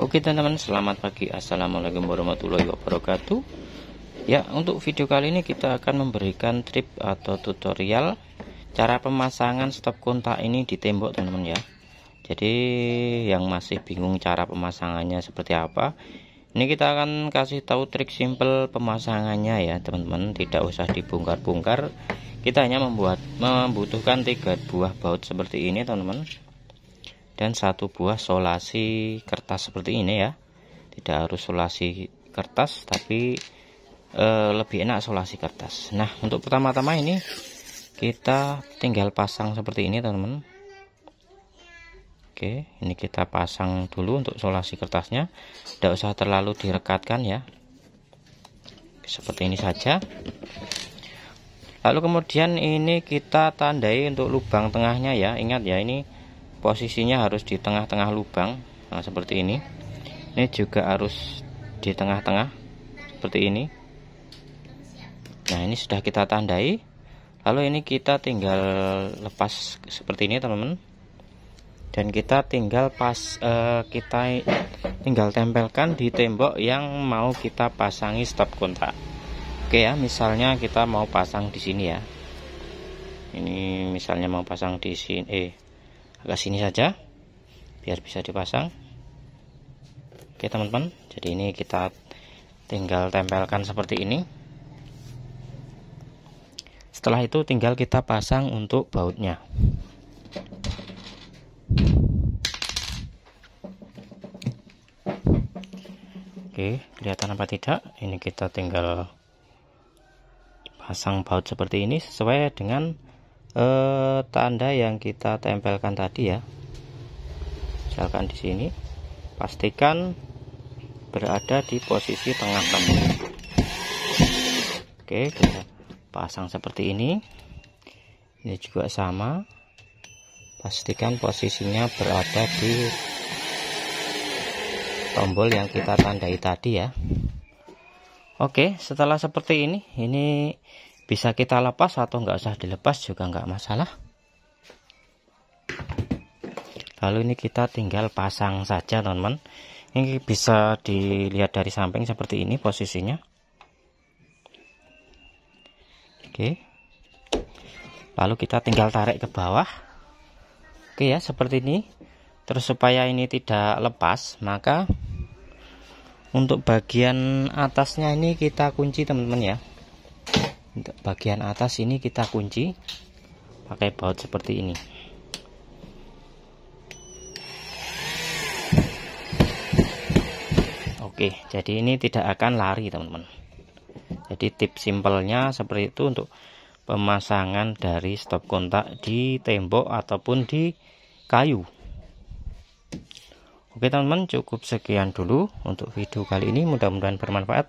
Oke teman-teman selamat pagi Assalamualaikum warahmatullahi wabarakatuh Ya untuk video kali ini kita akan memberikan trip atau tutorial Cara pemasangan stop kontak ini di tembok teman-teman ya Jadi yang masih bingung cara pemasangannya seperti apa Ini kita akan kasih tahu trik simple pemasangannya ya teman-teman Tidak usah dibongkar-bongkar Kita hanya membuat membutuhkan tiga buah baut seperti ini teman-teman dan satu buah solasi kertas seperti ini ya tidak harus solasi kertas tapi e, lebih enak solasi kertas nah untuk pertama-tama ini kita tinggal pasang seperti ini teman-teman oke ini kita pasang dulu untuk solasi kertasnya tidak usah terlalu direkatkan ya seperti ini saja lalu kemudian ini kita tandai untuk lubang tengahnya ya ingat ya ini posisinya harus di tengah-tengah lubang nah, seperti ini ini juga harus di tengah-tengah seperti ini nah ini sudah kita tandai lalu ini kita tinggal lepas seperti ini teman-teman dan kita tinggal pas uh, kita tinggal tempelkan di tembok yang mau kita pasangi stop kontak oke ya misalnya kita mau pasang di sini ya ini misalnya mau pasang di sini eh agak sini saja biar bisa dipasang oke teman-teman jadi ini kita tinggal tempelkan seperti ini setelah itu tinggal kita pasang untuk bautnya Oke, kelihatan apa tidak? Ini kita tinggal pasang baut seperti ini sesuai dengan eh, tanda yang kita tempelkan tadi ya misalkan di sini pastikan berada di posisi tengah-tengah oke kita pasang seperti ini ini juga sama pastikan posisinya berada di tombol yang kita tandai tadi ya oke setelah seperti ini ini bisa kita lepas atau nggak usah dilepas juga nggak masalah lalu ini kita tinggal pasang saja teman-teman ini bisa dilihat dari samping seperti ini posisinya oke lalu kita tinggal tarik ke bawah oke ya seperti ini terus supaya ini tidak lepas maka untuk bagian atasnya ini kita kunci teman-teman ya untuk bagian atas ini kita kunci pakai baut seperti ini oke jadi ini tidak akan lari teman-teman jadi tip simpelnya seperti itu untuk pemasangan dari stop kontak di tembok ataupun di kayu oke teman-teman cukup sekian dulu untuk video kali ini mudah-mudahan bermanfaat